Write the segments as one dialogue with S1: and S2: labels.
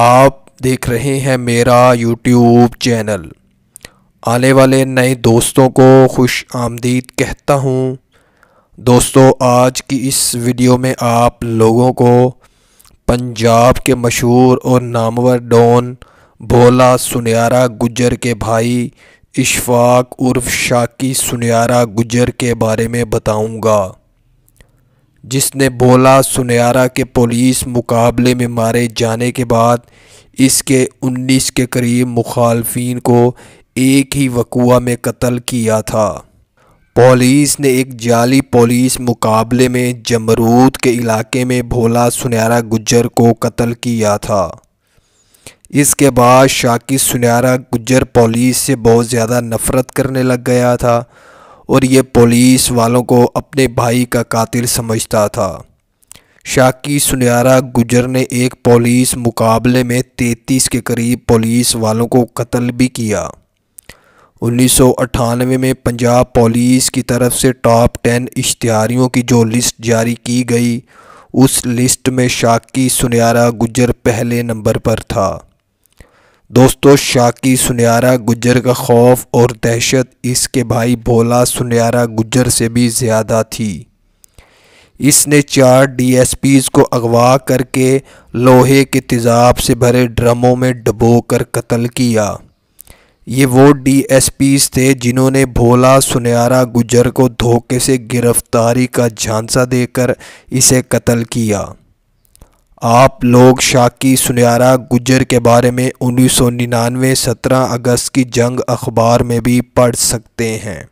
S1: आप देख रहे हैं मेरा यूट्यूब चैनल आने वाले नए दोस्तों को खुश आमदीद कहता हूँ दोस्तों आज की इस वीडियो में आप लोगों को पंजाब के मशहूर और नामवर डॉन भोला सुनियारा गुजर के भाई इशफाक उर्फ शाकी सुनियारा गुजर के बारे में बताऊंगा जिसने बोला सुनियारा के पुलिस मुकाबले में मारे जाने के बाद इसके 19 के करीब मुखालफी को एक ही वकुआ में कत्ल किया था पुलिस ने एक जाली पुलिस मुकाबले में जमरूद के इलाके में भोला सुनियारा गुज्जर को कत्ल किया था इसके बाद शाकिर सुनियारा गुज्जर पुलिस से बहुत ज़्यादा नफ़रत करने लग गया था और ये पुलिस वालों को अपने भाई का कातिल समझता था शाकी सुनियारा गुजर ने एक पुलिस मुकाबले में 33 के करीब पुलिस वालों को कत्ल भी किया उन्नीस में पंजाब पुलिस की तरफ से टॉप टेन इश्तियारियों की जो लिस्ट जारी की गई उस लिस्ट में शाकी सुनियारा गुजर पहले नंबर पर था दोस्तों शाकी सुनियारा गुजर का खौफ और दहशत इसके भाई भोला सुनियारा गुजर से भी ज़्यादा थी इसने चार डीएसपीज को अगवा करके लोहे के तेज़ाब से भरे ड्रमों में डबो कर कत्ल किया ये वो डीएसपीज थे जिन्होंने भोला सुनियारा गुजर को धोखे से गिरफ्तारी का झांसा देकर इसे कत्ल किया आप लोग शाकी सुनियारा गुजर के बारे में उन्नीस सौ निन्यानवे सत्रह अगस्त की जंग अखबार में भी पढ़ सकते हैं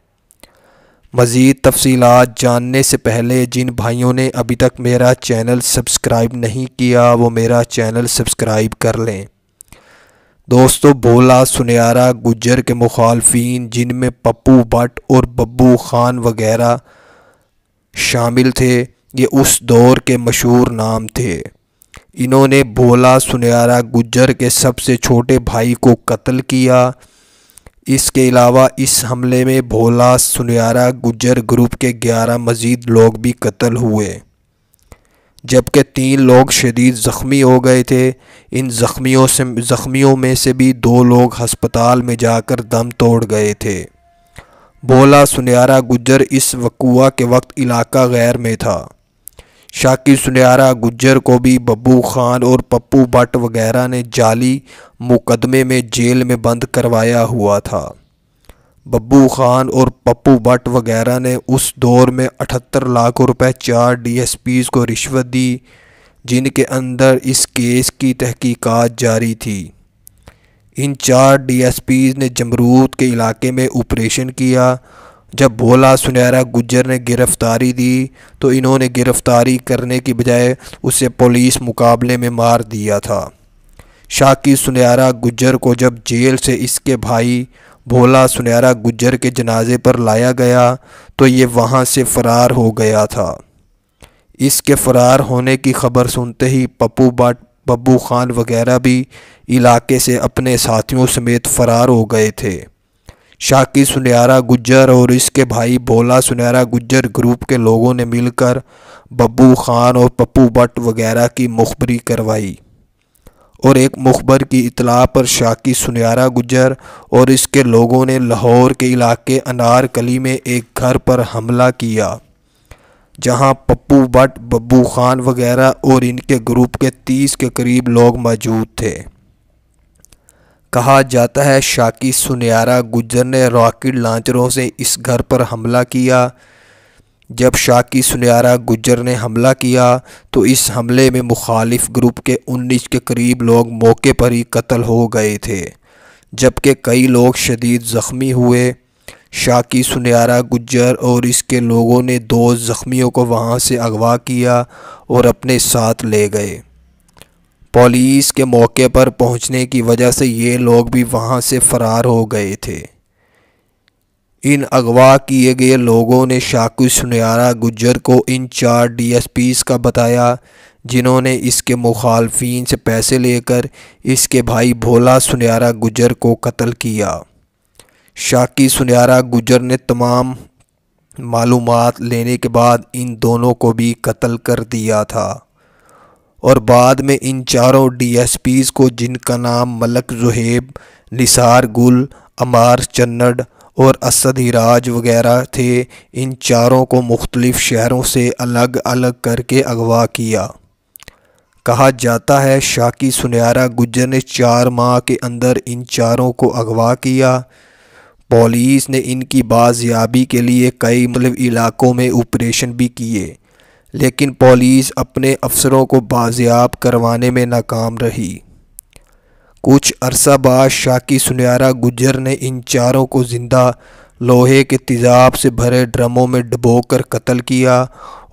S1: मज़ीद तफसीलात जानने से पहले जिन भाइयों ने अभी तक मेरा चैनल सब्सक्राइब नहीं किया वो मेरा चैनल सब्सक्राइब कर लें दोस्तों भोला सुनियारा गुजर के मुखालफन जिनमें पप्पू भट्ट और बब्बू खान वगैरह शामिल थे ये उस दौर के मशहूर नाम थे इन्होंने भोला सुनियारा गुज्जर के सबसे छोटे भाई को कत्ल किया इसके अलावा इस हमले में भोला सुनियारा गुज्जर ग्रुप के 11 मजीद लोग भी कत्ल हुए जबकि तीन लोग शदीद ज़ख्मी हो गए थे इन ज़ख्मियों से ज़ख्मियों में से भी दो लोग हस्पताल में जाकर दम तोड़ गए थे भोला सुनियारा गुज्जर इस वकुआ के वक्त इलाका गैर में था शाकिर सुनियारा गुज्जर को भी बब्बू खान और पप्पू भट्ट वगैरह ने जाली मुकदमे में जेल में बंद करवाया हुआ था बब्बू खान और पप्पू भट्ट वगैरह ने उस दौर में अठहत्तर लाख रुपए चार डीएसपीज को रिश्वत दी जिनके अंदर इस केस की तहकीकात जारी थी इन चार डीएसपीज ने जमरूद के इलाके में ऑपरेशन किया जब भोला सुनहरा गुज्जर ने गिरफ्तारी दी तो इन्होंने गिरफ्तारी करने की बजाय उसे पुलिस मुकाबले में मार दिया था शाकी सुनहरा गुज्जर को जब जेल से इसके भाई भोला सुनहरा गुज्जर के जनाजे पर लाया गया तो ये वहाँ से फ़रार हो गया था इसके फ़रार होने की खबर सुनते ही पप्पू बाट बब्बू खान वगैरह भी इलाके से अपने साथियों समेत फ़रार हो गए थे शाकी सुनहरा गुज्जर और इसके भाई भोला सुनहरा गुज्जर ग्रुप के लोगों ने मिलकर बब्बू खान और पप्पू भट्ट वगैरह की मुखबरी करवाई और एक मुखबर की इतला पर शाकी सुनहरा गुज्जर और इसके लोगों ने लाहौर के इलाके अनारकली में एक घर पर हमला किया जहां पप्पू भट्ट बब्बू खान वगैरह और इनके ग्रुप के तीस के करीब लोग मौजूद थे कहा जाता है शाकी सुनियारा गुज्जर ने रॉकेट लॉन्चरों से इस घर पर हमला किया जब शाकी सुनियारा गुज्जर ने हमला किया तो इस हमले में मुखालिफ ग्रुप के 19 के करीब लोग मौके पर ही कत्ल हो गए थे जबकि कई लोग शदीद ज़ख्मी हुए शाकी सुनियारा गुज्जर और इसके लोगों ने दो ज़ख्मियों को वहाँ से अगवा किया और अपने साथ ले गए पुलिस के मौके पर पहुंचने की वजह से ये लोग भी वहां से फरार हो गए थे इन अगवा किए गए लोगों ने शाकु सुनियारा गुज्जर को इन चार डीएसपीस का बताया जिन्होंने इसके मुखालफी से पैसे लेकर इसके भाई भोला सुनियारा गुजर को कत्ल किया शाकी सुनियारा गुजर ने तमाम मालूमात लेने के बाद इन दोनों को भी कत्ल कर दिया था और बाद में इन चारों डी को जिनका नाम मलक जुहेब निसार गुल अमार चन्नड और असद हिराज वगैरह थे इन चारों को मुख्तलिफ़ शहरों से अलग अलग करके अगवा किया कहा जाता है शाकी सुनहरा गुजर ने चार माह के अंदर इन चारों को अगवा किया पुलिस ने इनकी बाजियाबी के लिए कई मतलब इलाकों में ऑपरेशन भी किए लेकिन पुलिस अपने अफसरों को बाजियाब करवाने में नाकाम रही कुछ अरसा बाद शाकी सुनियारा गुजर ने इन चारों को ज़िंदा लोहे के तेज़ाब से भरे ड्रमों में डबो कर कत्ल किया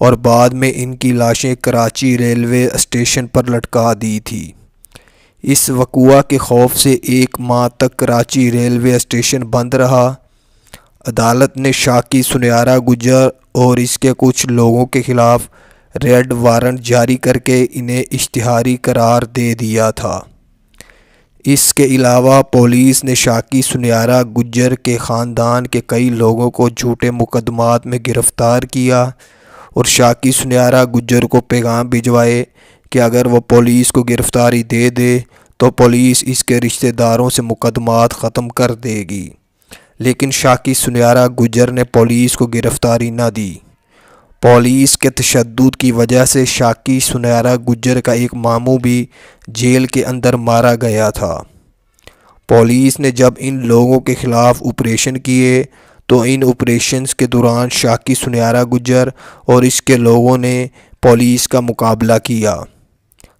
S1: और बाद में इनकी लाशें कराची रेलवे स्टेशन पर लटका दी थी इस वकुआ के खौफ से एक माह तक कराची रेलवे स्टेशन बंद रहा अदालत ने शाकी सुनयारा गुजर और इसके कुछ लोगों के खिलाफ रेड वारंट जारी करके इन्हें इश्तहारी करार दे दिया था इसके अलावा पुलिस ने शाकी सुनयारा गुजर के ख़ानदान के कई लोगों को झूठे मुकदमात में गिरफ़्तार किया और शाकी सुनयारा गुजर को पैगाम भिजवाए कि अगर वह पुलिस को गिरफ़्तारी दे दे तो पुलिस इसके रिश्तेदारों से मुकदमात ख़त्म कर देगी लेकिन शाकी सुनियारा गुजर ने पुलिस को गिरफ्तारी ना दी पुलिस के तशद की वजह से शाकी सुनियारा गुजर का एक मामू भी जेल के अंदर मारा गया था पुलिस ने जब इन लोगों के ख़िलाफ़ ऑपरेशन किए तो इन ऑपरेशन के दौरान शाकी सुनियारा गुजर और इसके लोगों ने पुलिस का मुकाबला किया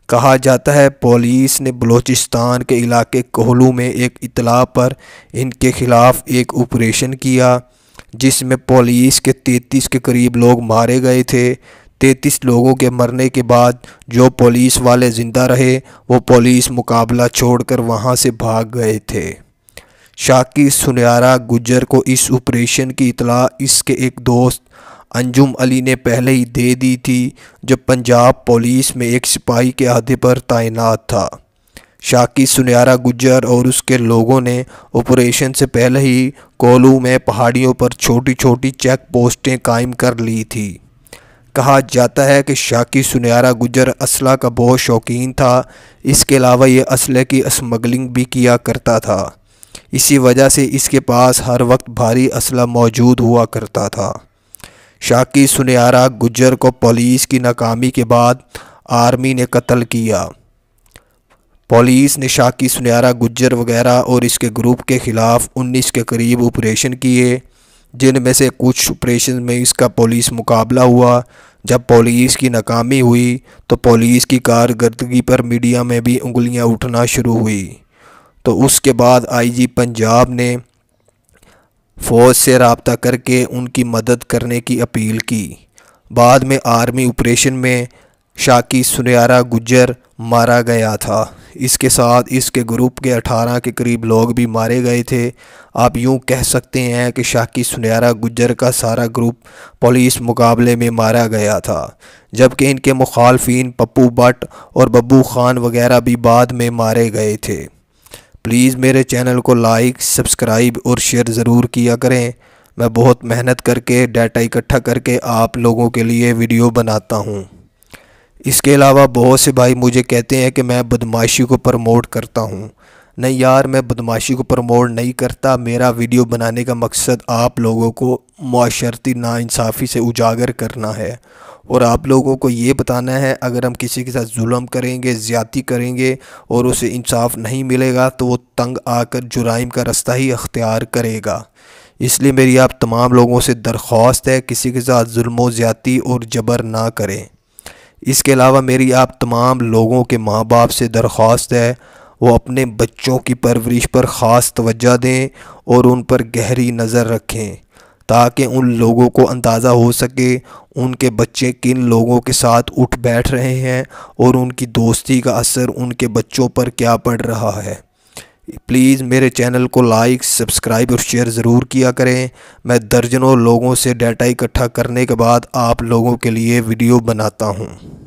S1: कहा जाता है पुलिस ने बलूचिस्तान के इलाके कोहलू में एक इतला पर इनके ख़िलाफ़ एक ऑपरेशन किया जिसमें पुलिस के 33 के करीब लोग मारे गए थे 33 लोगों के मरने के बाद जो पुलिस वाले ज़िंदा रहे वो पुलिस मुकाबला छोड़कर वहाँ से भाग गए थे शाकिर सुनियारा गुजर को इस ऑपरेशन की इतला इसके एक दोस्त अंजुम अली ने पहले ही दे दी थी जब पंजाब पुलिस में एक सिपाही के अहदे पर तैनात था शाकी सुनियारा गुजर और उसके लोगों ने ऑपरेशन से पहले ही कोलू में पहाड़ियों पर छोटी छोटी चेक पोस्टें कायम कर ली थी कहा जाता है कि शाकी सुनियारा गुजर असला का बहुत शौकीन था इसके अलावा ये असले की स्मगलिंग भी किया करता था इसी वजह से इसके पास हर वक्त भारी असला मौजूद हुआ करता था शाकी सुनियारा गुजर को पुलिस की नाकामी के बाद आर्मी ने कत्ल किया पुलिस ने शाकी सुनियारा गुजर वगैरह और इसके ग्रुप के ख़िलाफ़ 19 के करीब ऑपरेशन किए जिनमें से कुछ ऑपरेशन में इसका पुलिस मुकाबला हुआ जब पुलिस की नाकामी हुई तो पुलिस की कारकर्दगी पर मीडिया में भी उंगलियां उठना शुरू हुई तो उसके बाद आईजी पंजाब ने फ़ौज से रबता करके उनकी मदद करने की अपील की बाद में आर्मी ऑपरेशन में शाकी सुनियारा गुज्जर मारा गया था इसके साथ इसके ग्रुप के 18 के करीब लोग भी मारे गए थे आप यूं कह सकते हैं कि शाकी सुनियारा गुज्जर का सारा ग्रुप पुलिस मुकाबले में मारा गया था जबकि इनके मुखालफी पप्पू भट्ट और बब्बू खान वगैरह भी बाद में मारे गए थे प्लीज़ मेरे चैनल को लाइक सब्सक्राइब और शेयर ज़रूर किया करें मैं बहुत मेहनत करके डाटा इकट्ठा करके आप लोगों के लिए वीडियो बनाता हूँ इसके अलावा बहुत से भाई मुझे कहते हैं कि मैं बदमाशी को प्रमोट करता हूँ नहीं यार मैं बदमाशी को प्रमोट नहीं करता मेरा वीडियो बनाने का मकसद आप लोगों को माशरती नाानसाफ़ी से उजागर करना है और आप लोगों को ये बताना है अगर हम किसी के साथ जुल्म करेंगे ज़्यादी करेंगे और उसे इंसाफ नहीं मिलेगा तो वो तंग आकर जुराइम का रास्ता ही अख्तियार करेगा इसलिए मेरी आप तमाम लोगों से दरख्वास्त है किसी के साथ जुल्म ज़्यादी और जबर ना करें इसके अलावा मेरी आप तमाम लोगों के माँ बाप से दरख्वास्त है वो अपने बच्चों की परवरिश पर ख़ास तवज्जो दें और उन पर गहरी नज़र रखें ताकि उन लोगों को अंदाज़ा हो सके उनके बच्चे किन लोगों के साथ उठ बैठ रहे हैं और उनकी दोस्ती का असर उनके बच्चों पर क्या पड़ रहा है प्लीज़ मेरे चैनल को लाइक सब्सक्राइब और शेयर ज़रूर किया करें मैं दर्जनों लोगों से डाटा इकट्ठा करने के बाद आप लोगों के लिए वीडियो बनाता हूँ